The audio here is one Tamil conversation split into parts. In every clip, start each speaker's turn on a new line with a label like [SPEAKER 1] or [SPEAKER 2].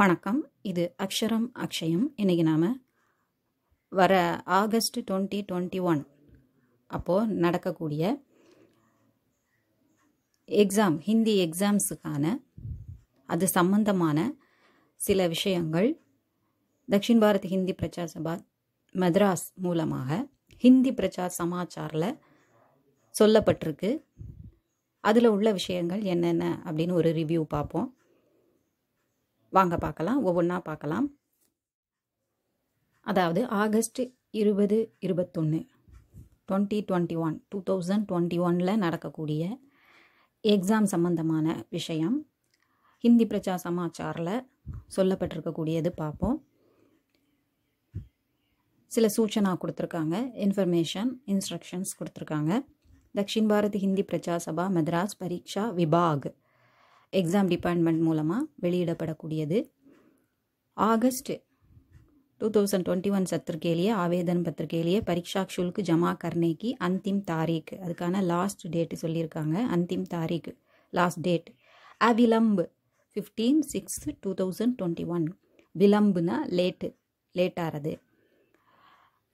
[SPEAKER 1] வணக்கம் இது அக்ஷரம் அக்ஷயம் இன்றைக்கி நாம் வர ஆகஸ்ட் டுவெண்ட்டி டுவெண்ட்டி ஒன் அப்போது நடக்கக்கூடிய எக்ஸாம் ஹிந்தி எக்ஸாம்ஸுக்கான அது சம்பந்தமான சில விஷயங்கள் தக்ஷின் பாரத் ஹிந்தி பிரச்சார் சபா மெத்ராஸ் மூலமாக ஹிந்தி பிரச்சார் சமாச்சாரில் சொல்லப்பட்டிருக்கு அதில் உள்ள விஷயங்கள் என்னென்ன அப்படின்னு ஒரு ரிவ்யூ பார்ப்போம் வாங்க பார்க்கலாம் ஒவ்வொன்றா பார்க்கலாம் அதாவது ஆகஸ்ட் இருபது இருபத்தொன்று twenty twenty one two thousand twenty ஒனில் நடக்கக்கூடிய எக்ஸாம் சம்மந்தமான விஷயம் ஹிந்தி பிரச்சார சமாச்சாரில் சொல்லப்பட்டிருக்கக்கூடியது பார்ப்போம் சில சூச்சனா கொடுத்துருக்காங்க இன்ஃபர்மேஷன் இன்ஸ்ட்ரக்ஷன்ஸ் கொடுத்துருக்காங்க தக்ஷின் பாரத் ஹிந்தி பிரச்சார சபா மெத்ராஸ் பரீட்சா விபாக் எக்ஸாம் டிபார்ட்மெண்ட் மூலமாக வெளியிடப்படக்கூடியது August two thousand twenty one सत्र ஆவேதன் பத்திரிகையிலேயே பரீட்சா ஷுல்க் ஜமா लिए அந்திம் தாரீக் அதுக்கான லாஸ்ட் டேட்டு சொல்லியிருக்காங்க அந்திம் தாரீக் லாஸ்ட் டேட் அவிலம்பு fifteen six two thousand twenty one விலம்புனா லேட்டு லேட் ஆகிறது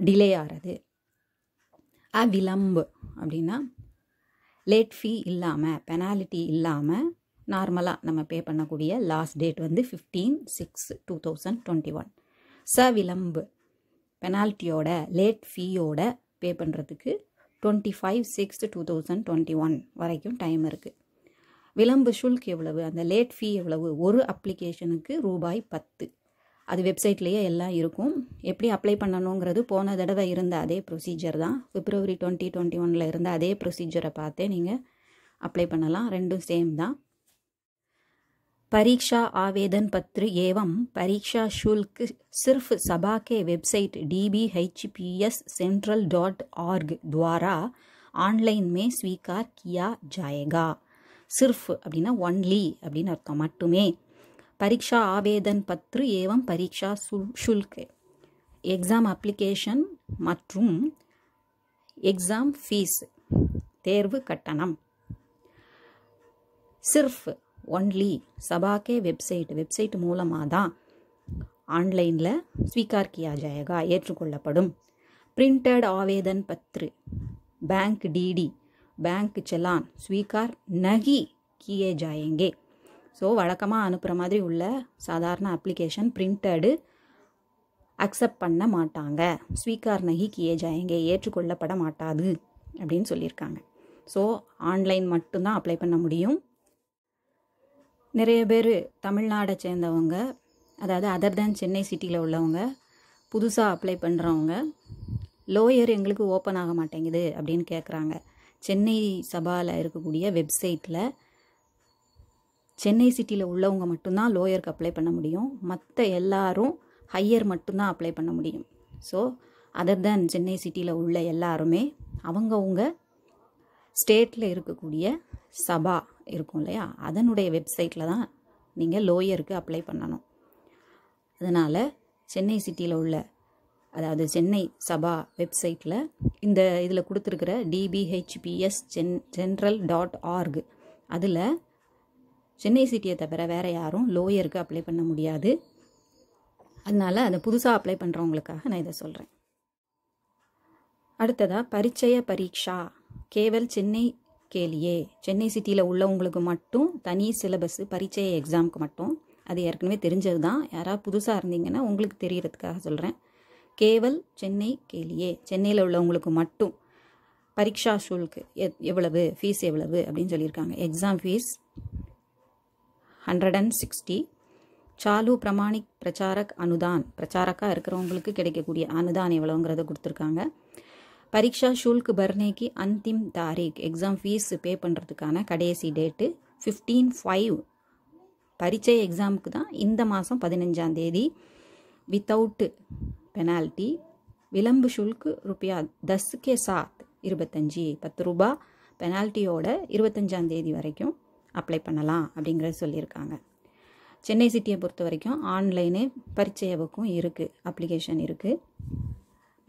[SPEAKER 1] டிலே ஆகிறது அவிலம்பு அப்படின்னா லேட் ஃபீ இல்லாமல் பெனாலிட்டி இல்லாமல் நார்மலாக நம்ம பே பண்ணக்கூடிய லாஸ்ட் டேட் வந்து fifteen six two thousand twenty one ச விளம்பு பெனால்ட்டியோட லேட் ஃபீயோட பே பண்ணுறதுக்கு twenty five six two thousand twenty one வரைக்கும் டைம் இருக்குது விளம்பு ஷுல்க் எவ்வளவு அந்த லேட் ஃபீ எவ்வளவு ஒரு அப்ளிகேஷனுக்கு ரூபாய் பத்து அது வெப்சைட்லேயே எல்லாம் இருக்கும் எப்படி அப்ளை பண்ணணுங்கிறது போன தடவை இருந்த அதே ப்ரொசீஜர் தான் பிப்ரவரி டுவெண்ட்டி டுவெண்ட்டி ஒனில் இருந்த அதே ப்ரொசீஜரை பார்த்தே நீங்கள் அப்ளை பண்ணலாம் ரெண்டும் சேம் தான் பரீக்ஷா ஆவேதன் பத்ரு ஏவம் பரீக்ஷா ஷுல்க் சிர்ஃப் சபாகே website DBHPS central dot org துவாரா ஆன்லைன் மே ஸ்வீகார் கியா ஜாயகா சிர்ஃப் அப்படின்னா ஒன்லி அப்படின்னு அர்த்தம் மட்டுமே பரீக்ஷா ஆவேதன் பத்ரு ஏவம் பரீக்ஷா ஷுல்க் எக்ஸாம் அப்ளிகேஷன் மற்றும் எக்ஸாம் ஃபீஸ் தேர்வு கட்டணம் சிர்ஃப் ஒன்லி சபாக்கே வெப்சைட் வெப்சைட் மூலமாக தான் ஆன்லைனில் ஸ்வீகார் கியா ஜாயகா ஏற்றுக்கொள்ளப்படும் பிரிண்டட் ஆவேதன் பத்ரு பேங்க் டிடி பேங்க் செலான் ஸ்வீகார் நகி கியே ஜாயங்கே ஸோ வழக்கமாக அனுப்புகிற மாதிரி உள்ள சாதாரண அப்ளிகேஷன் பிரிண்டடு அக்செப்ட் பண்ண மாட்டாங்க ஸ்வீகார் நகி கியே ஜாயங்கே ஏற்றுக்கொள்ளப்பட மாட்டாது அப்படின்னு சொல்லியிருக்காங்க ஸோ ஆன்லைன் மட்டும்தான் அப்ளை பண்ண முடியும் நிறைய பேர் தமிழ்நாடை சேர்ந்தவங்க அதாவது அதர் தேன் சென்னை சிட்டியில் உள்ளவங்க புதுசாக அப்ளை பண்ணுறவங்க லோயர் எங்களுக்கு ஓப்பன் ஆக மாட்டேங்குது அப்படின்னு கேட்குறாங்க சென்னை சபாவில் இருக்கக்கூடிய வெப்சைட்டில் சென்னை சிட்டியில் உள்ளவங்க மட்டும்தான் லோயருக்கு அப்ளை பண்ண முடியும் மற்ற எல்லாரும் ஹையர் மட்டும்தான் அப்ளை பண்ண முடியும் ஸோ அதர் தேன் சென்னை சிட்டியில் உள்ள எல்லாருமே அவங்கவுங்க ஸ்டேட்டில் இருக்கக்கூடிய சபா இருக்கும் இல்லையா அதனுடைய வெப்சைட்டில் தான் நீங்கள் லோயருக்கு அப்ளை பண்ணணும் அதனால் சென்னை சிட்டியில் உள்ள அதாவது சென்னை சபா வெப்சைட்டில் இந்த இதில் கொடுத்துருக்கிற DBHPS gen general dot org அதில் சென்னை சிட்டியை தவிர வேறு யாரும் லோயருக்கு அப்ளை பண்ண முடியாது அதனால் அதை புதுசாக அப்ளை பண்ணுறவங்களுக்காக நான் இதை சொல்கிறேன் அடுத்ததாக பரிச்சய பரீட்சா கேவல் சென்னை கேளியே சென்னை சிட்டியில் உள்ளவங்களுக்கு மட்டும் தனி சிலபஸ்ஸு பரீட்சை எக்ஸாமுக்கு மட்டும் அது ஏற்கனவே தெரிஞ்சது தான் யாராவது புதுசாக இருந்தீங்கன்னா உங்களுக்கு தெரியறதுக்காக சொல்கிறேன் கேவல் சென்னை கேளியே சென்னையில் உள்ளவங்களுக்கு மட்டும் பரீட்சா ஷுல்க்கு எவ்வளவு ஃபீஸ் எவ்வளவு அப்படின்னு சொல்லியிருக்காங்க exam fees hundred and sixty சாலு பிரமாணிக் பிரச்சாரக் அனுதான் பிரச்சாரக்காக இருக்கிறவங்களுக்கு கிடைக்கக்கூடிய அனுதான் எவ்வளோங்கிறத கொடுத்துருக்காங்க பரீட்சா ஷுல்க் பர்னேக்கு அந்திம் தாரீக் எக்ஸாம் ஃபீஸ் பே பண்ணுறதுக்கான கடைசி டேட்டு ஃபிஃப்டீன் ஃபைவ் பரீட்சை எக்ஸாமுக்கு தான் இந்த மாதம் பதினஞ்சாம் தேதி வித்தவுட் பெனால்ட்டி விளம்பு ஷுல்க் ருபியா தஸ் சாத் இருபத்தஞ்சி பத்து ரூபா பெனால்ட்டியோட இருபத்தஞ்சாம் தேதி வரைக்கும் அப்ளை பண்ணலாம் அப்படிங்கிறத சொல்லியிருக்காங்க சென்னை சிட்டியை பொறுத்த வரைக்கும் ஆன்லைனு பரீட்சை வகுப்பும் இருக்குது அப்ளிகேஷன் இருக்குது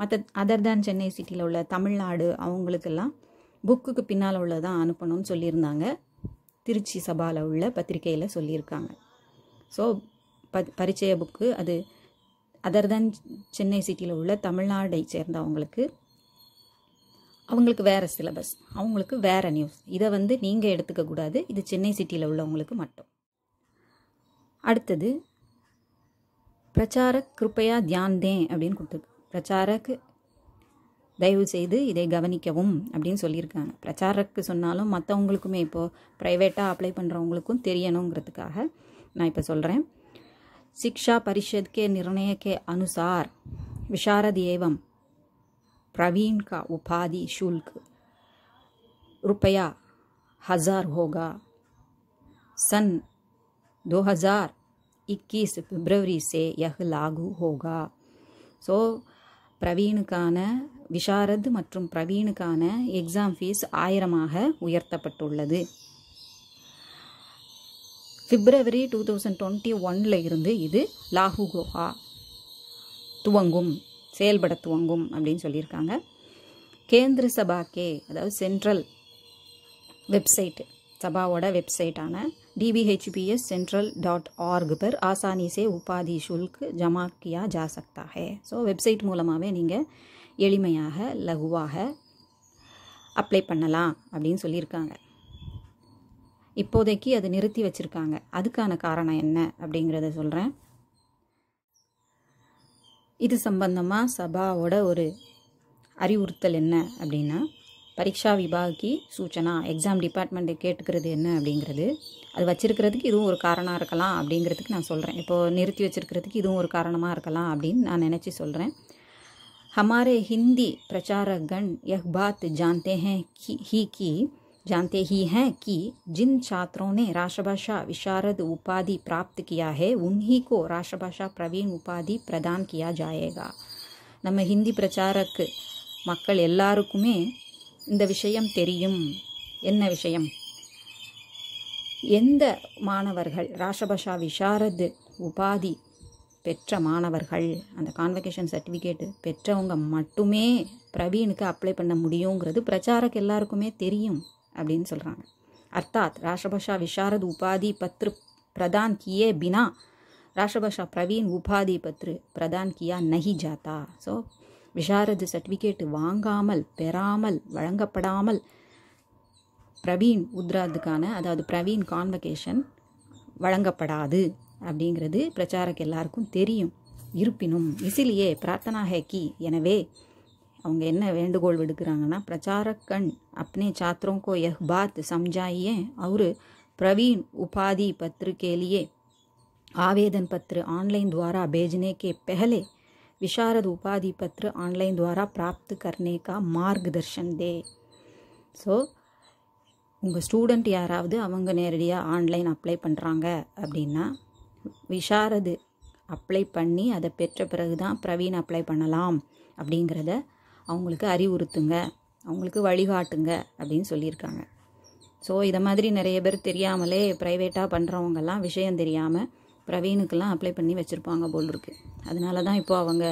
[SPEAKER 1] மற்ற அதர் தேன் சென்னை சிட்டியில் உள்ள தமிழ்நாடு அவங்களுக்கெல்லாம் புக்குக்கு பின்னால் உள்ளதான் அனுப்பணும்னு சொல்லியிருந்தாங்க திருச்சி சபாவில் உள்ள பத்திரிகையில் சொல்லியிருக்காங்க ஸோ ப பரிச்சய புக்கு அது அதர் தான் சென்னை சிட்டியில் உள்ள தமிழ்நாடை சேர்ந்தவங்களுக்கு அவங்களுக்கு வேறு சிலபஸ் அவங்களுக்கு வேறு நியூஸ் இதை வந்து நீங்கள் எடுத்துக்கக்கூடாது இது சென்னை சிட்டியில் உள்ளவங்களுக்கு மட்டும் அடுத்தது பிரச்சார கிருப்பையா தியான்தேன் அப்படின்னு கொடுத்துருக்கு பிரச்சாரக்கு தயவு செய்து இதை கவனிக்கவும் அப்படின்னு சொல்லியிருக்காங்க பிரச்சாரக்கு சொன்னாலும் மற்றவங்களுக்குமே இப்போது ப்ரைவேட்டாக அப்ளை பண்ணுறவங்களுக்கும் தெரியணுங்கிறதுக்காக நான் இப்போ சொல்கிறேன் சிக்ஷா பரிஷத்கே நிர்ணயக்கே அனுசார் के ஏவம் பிரவீன்கா உபாதி ஷூல்க் ருப்பையா ஹசார் ஹோகா சன் தோ ஹசார் இக்கீஸ் பிப்ரவரி சே से லாகு ஹோகா ஸோ பிரவீனுக்கான விஷாரத் மற்றும் பிரவீனுக்கான எக்ஸாம் ஃபீஸ் ஆயிரமாக உயர்த்தப்பட்டுள்ளது பிப்ரவரி டூ தௌசண்ட் டுவெண்ட்டி ஒன்ல இருந்து இது லாகு துவங்கும் செயல்பட துவங்கும் அப்படின்னு சொல்லியிருக்காங்க கேந்திர சபாக்கே அதாவது சென்ட்ரல் வெப்சைட் சபாவோட வெப்சைட்டான डीबीएच சென்ட்ரல் டாட் ஆர்க் पर ஆசானி சே உபாதி சுல்க் ஜமாக்கியா கியா ஜா சக்தா ஹே ஸோ வெப்சைட் மூலமாகவே நீங்கள் எளிமையாக லகுவாக அப்ளை பண்ணலாம் அப்படின்னு சொல்லியிருக்காங்க இப்போதைக்கு அது நிறுத்தி வச்சுருக்காங்க அதுக்கான காரணம் என்ன அப்படிங்கிறத சொல்கிறேன் இது சம்பந்தமாக சபாவோட ஒரு அறிவுறுத்தல் என்ன அப்படின்னா பரீட்சா விபாகி சூச்சனா எக்ஸாம் டிபார்ட்மெண்ட்டை கேட்டுக்கிறது என்ன அப்படிங்கிறது அது வச்சுருக்கிறதுக்கு இதுவும் ஒரு காரணமாக இருக்கலாம் அப்படிங்கிறதுக்கு நான் சொல்கிறேன் இப்போது நிறுத்தி வச்சுருக்கிறதுக்கு இதுவும் ஒரு காரணமாக இருக்கலாம் அப்படின்னு நான் நினச்சி சொல்கிறேன் ஹமாரே ஹிந்தி प्रचारकगण यह बात जानते हैं कि கி कि जानते ही கி ஜின் சாத்திரோனே छात्रों விஷாரத் உபாதி பிராப்த் கியா ஹே किया है उन्हीं को राष्ट्रभाषा प्रवीण उपाधि प्रदान நம்ம ஹிந்தி பிரச்சாரக்கு மக்கள் எல்லாருக்குமே இந்த விஷயம் தெரியும் என்ன விஷயம் எந்த மாணவர்கள் ராஷபஷா விஷாரது உபாதி பெற்ற மாணவர்கள் அந்த கான்வெகேஷன் சர்டிஃபிகேட்டு பெற்றவங்க மட்டுமே பிரவீனுக்கு அப்ளை பண்ண முடியுங்கிறது பிரச்சாரக்கு எல்லாருக்குமே தெரியும் அப்படின்னு சொல்கிறாங்க அர்த்தாத் ராஷபஷா விஷாரத் உபாதி பத்ரு பிரதான் கியே பினா ராஷபஷா பிரவீன் உபாதி பத்ரு பிரதான் கியா நகி ஜாத்தா ஸோ விஷாரது சர்டிஃபிகேட் வாங்காமல் பெறாமல் வழங்கப்படாமல் பிரவீன் உத்ராதுக்கான அதாவது பிரவீன் கான்வகேஷன் வழங்கப்படாது அப்படிங்கிறது பிரச்சாரக்கு எல்லாருக்கும் தெரியும் இருப்பினும் இசிலியே பிரார்த்தனா ஹேக்கி எனவே அவங்க என்ன வேண்டுகோள் விடுக்கிறாங்கன்னா பிரச்சாரக் கண் அப்னே छात्रों கோ यह பாத் சம்ஜாயே அவரு प्रवीण உபாதி पत्र ஆவேதன் लिए ஆன்லைன் துவாரா ऑनलाइन द्वारा விஷாரத் உபாதி பத்ரு ஆன்லைன் துவாரா பிராப்து கர்ணேகா மார்க் मार्गदर्शन दे ஸோ உங்கள் ஸ்டூடெண்ட் யாராவது அவங்க நேரடியாக ஆன்லைன் அப்ளை பண்ணுறாங்க அப்படின்னா விஷாரது அப்ளை பண்ணி அதை பெற்ற பிறகு தான் பிரவீன் அப்ளை பண்ணலாம் அப்படிங்கிறத அவங்களுக்கு அறிவுறுத்துங்க அவங்களுக்கு வழிகாட்டுங்க அப்படின்னு சொல்லியிருக்காங்க ஸோ இதை மாதிரி நிறைய பேர் தெரியாமலே ப்ரைவேட்டாக பண்ணுறவங்கெல்லாம் விஷயம் தெரியாமல் பிரவீனுக்கெல்லாம் அப்ளை பண்ணி வச்சுருப்பாங்க போல் இருக்கு அதனால தான் இப்போ அவங்க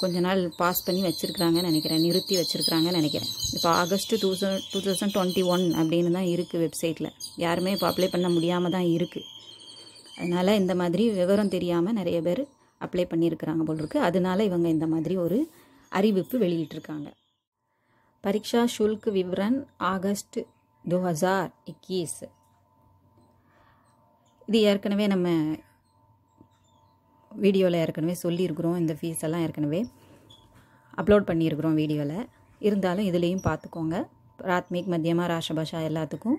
[SPEAKER 1] கொஞ்ச நாள் பாஸ் பண்ணி வச்சுருக்குறாங்கன்னு நினைக்கிறேன் நிறுத்தி வச்சுருக்குறாங்கன்னு நினைக்கிறேன் இப்போ August two two thousand twenty one அப்படின்னு தான் இருக்குது வெப்சைட்டில் யாருமே இப்போ அப்ளை பண்ண முடியாமல் தான் இருக்குது அதனால் இந்த மாதிரி விவரம் தெரியாமல் நிறைய பேர் அப்ளை பண்ணியிருக்கிறாங்க போல் இருக்கு அதனால இவங்க இந்த மாதிரி ஒரு அறிவிப்பு வெளியிட்டிருக்காங்க பரீட்சா சுல்கு விவரன் ஆகஸ்ட் டூ ஹசார் இக்கீஸ் இது ஏற்கனவே நம்ம வீடியோவில் ஏற்கனவே சொல்லியிருக்கிறோம் இந்த ஃபீஸ் எல்லாம் ஏற்கனவே அப்லோட் பண்ணியிருக்கிறோம் வீடியோவில் இருந்தாலும் இதுலேயும் பார்த்துக்கோங்க பிராத்மிக் மத்தியமாக ராஷபாஷா எல்லாத்துக்கும்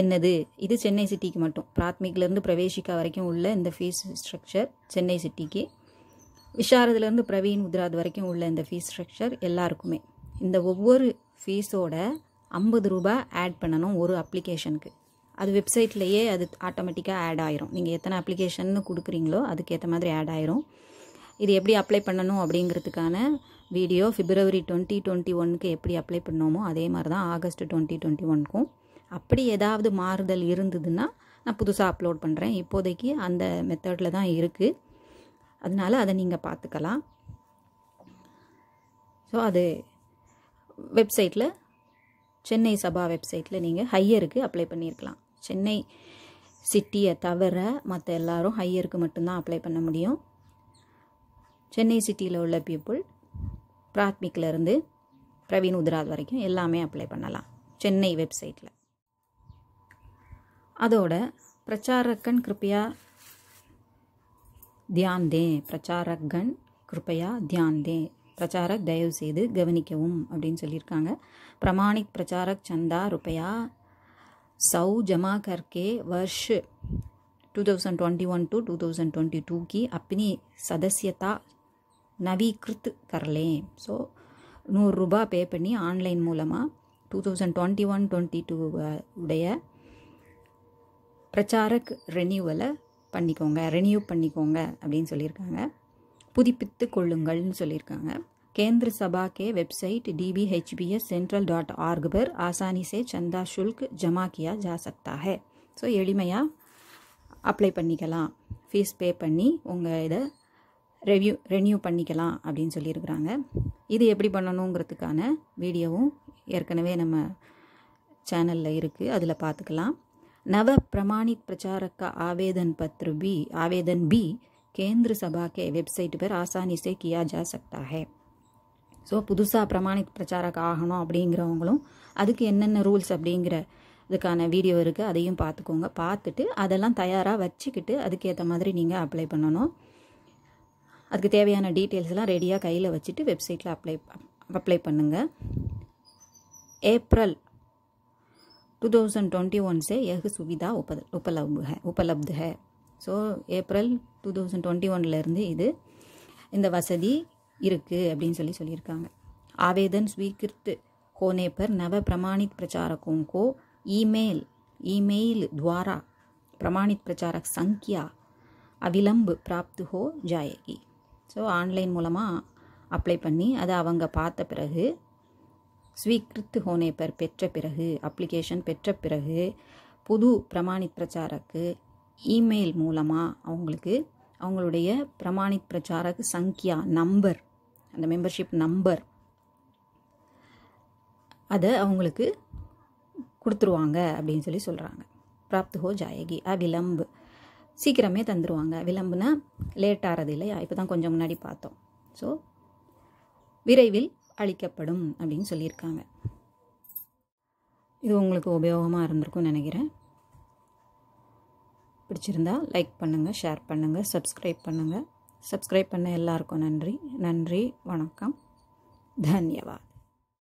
[SPEAKER 1] என்னது இது சென்னை சிட்டிக்கு மட்டும் பிராத்மிக்லேருந்து பிரவேசிக்கா வரைக்கும் உள்ள இந்த ஃபீஸ் ஸ்ட்ரக்சர் சென்னை சிட்டிக்கு விஷாரதுலேருந்து பிரவீன் உத்ராத் வரைக்கும் உள்ள இந்த ஃபீஸ் ஸ்ட்ரக்சர் எல்லாருக்குமே இந்த ஒவ்வொரு ஃபீஸோட ஐம்பது ரூபாய் ஆட் பண்ணணும் ஒரு அப்ளிகேஷனுக்கு அது வெப்சைட்லேயே அது ஆட்டோமேட்டிக்காக ஆட் ஆயிரும் நீங்கள் எத்தனை அப்ளிகேஷன் கொடுக்குறீங்களோ அதுக்கேற்ற மாதிரி ஆட் ஆயிரும் இது எப்படி அப்ளை பண்ணணும் அப்படிங்கிறதுக்கான வீடியோ பிப்ரவரி டுவெண்ட்டி டுவெண்ட்டி ஒனுக்கு எப்படி அப்ளை பண்ணோமோ அதே மாதிரி தான் ஆகஸ்ட் டுவெண்ட்டி டுவெண்ட்டி ஒனுக்கும் அப்படி ஏதாவது மாறுதல் இருந்ததுன்னா நான் புதுசாக அப்லோட் பண்ணுறேன் இப்போதைக்கு அந்த மெத்தடில் தான் இருக்குது அதனால் அதை நீங்கள் பார்த்துக்கலாம் ஸோ அது வெப்சைட்டில் சென்னை சபா வெப்சைட்டில் நீங்கள் ஹையருக்கு அப்ளை பண்ணியிருக்கலாம் சென்னை சிட்டியை தவிர மற்ற எல்லாரும் ஹையருக்கு மட்டும்தான் அப்ளை பண்ண முடியும் சென்னை சிட்டியில் உள்ள பீப்புள் பிராத்மிக்லேருந்து பிரவீன் உத்ராத் வரைக்கும் எல்லாமே அப்ளை பண்ணலாம் சென்னை வெப்சைட்டில் அதோட பிரச்சாரக்கன் கிருப்பையா தியான் தே பிரச்சாரக்கன் கிருப்பையா தியான் தே பிரச்சாரக் தயவு செய்து கவனிக்கவும் அப்படின்னு சொல்லியிருக்காங்க பிரமாணிக் பிரச்சாரக் சந்தா ருப்பையா सौ जमा करके वर्ष 2021 टू 2022 की अपनी सदस्यता नवीकृत कर लें ஸோ நூறுரூபா பே பண்ணி ஆன்லைன் மூலமாக two thousand twenty one twenty two உடைய பிரச்சாரக் ரெனியூவலை பண்ணிக்கோங்க ரெனியூ பண்ணிக்கோங்க அப்படின்னு சொல்லியிருக்காங்க புதுப்பித்து கொள்ளுங்கள்னு சொல்லியிருக்காங்க केंद्र सभा के website D B H P S central dot org पर आसानी से चंदा शुल्क जमा किया जा सकता है ஸோ எளிமையாக அப்ளை பண்ணிக்கலாம் ஃபீஸ் பே பண்ணி உங்கள் இதை ரெவ்யூ ரெனியூ பண்ணிக்கலாம் அப்படின்னு சொல்லியிருக்கிறாங்க இது எப்படி பண்ணணுங்கிறதுக்கான வீடியோவும் ஏற்கனவே நம்ம சேனலில் இருக்குது அதில் பார்த்துக்கலாம் நவ प्रमाणित प्रचारक ஆவேதன் பத்ரு பி ஆவேதன் பி கேந்திர केंद्र सभा के वेबसाइट पर आसानी से किया ஸோ புதுசாக பிரமாணிக் பிரச்சாரம் ஆகணும் அப்படிங்கிறவங்களும் அதுக்கு என்னென்ன ரூல்ஸ் அப்படிங்கிற இதுக்கான வீடியோ இருக்குது அதையும் பார்த்துக்கோங்க பார்த்துட்டு அதெல்லாம் தயாராக வச்சுக்கிட்டு அதுக்கேற்ற மாதிரி நீங்கள் அப்ளை பண்ணணும் அதுக்கு தேவையான டீட்டெயில்ஸ்லாம் ரெடியாக கையில் வச்சுட்டு வெப்சைட்டில் அப்ளை அப்ளை பண்ணுங்கள் ஏப்ரல் டூ தௌசண்ட் டுவெண்ட்டி ஒன்ஸே எஹு சுவிதா உப உபலப்துக உபலப்துக so April two thousand twenty ஒன்லேருந்து இது இந்த வசதி இருக்குது அப்படின்னு சொல்லி சொல்லியிருக்காங்க ஆவேதன் ஸ்வீகிருத்து கோனேப்பர் நவ பிரமாணித் பிரச்சாரக்கும் கோ இமெயில் இமெயில் துவாரா பிரமாணித் பிரச்சார சங்கியா அவிலம்பு பிராப்து ஹோ ஜாயகி ஸோ ஆன்லைன் மூலமாக அப்ளை பண்ணி அதை அவங்க பார்த்த பிறகு ஸ்வீகிருத்து ஹோனேப்பர் பெற்ற பிறகு அப்ளிகேஷன் பெற்ற பிறகு புது பிரமாணித் பிரச்சாரக்கு இமெயில் மூலமாக அவங்களுக்கு அவங்களுடைய பிரமாணித் பிரச்சாரக் சங்கியா நம்பர் அந்த மெம்பர்ஷிப் நம்பர் அதை அவங்களுக்கு கொடுத்துருவாங்க அப்படின்னு சொல்லி சொல்கிறாங்க பிராப்து ஹோ ஜாயகி அ விளம்பு சீக்கிரமே தந்துடுவாங்க விளம்புனா லேட் ஆகிறது இல்லையா இப்போ தான் கொஞ்சம் முன்னாடி பார்த்தோம் ஸோ விரைவில் அளிக்கப்படும் அப்படின்னு சொல்லியிருக்காங்க இது உங்களுக்கு உபயோகமாக இருந்திருக்கும்னு நினைக்கிறேன் பிடிச்சிருந்தா லைக் பண்ணுங்கள் ஷேர் பண்ணுங்கள் சப்ஸ்கிரைப் பண்ணுங்கள் சப்ஸ்கிரைப் பண்ண எல்லாருக்கும் நன்றி நன்றி வணக்கம் தன்யவாத்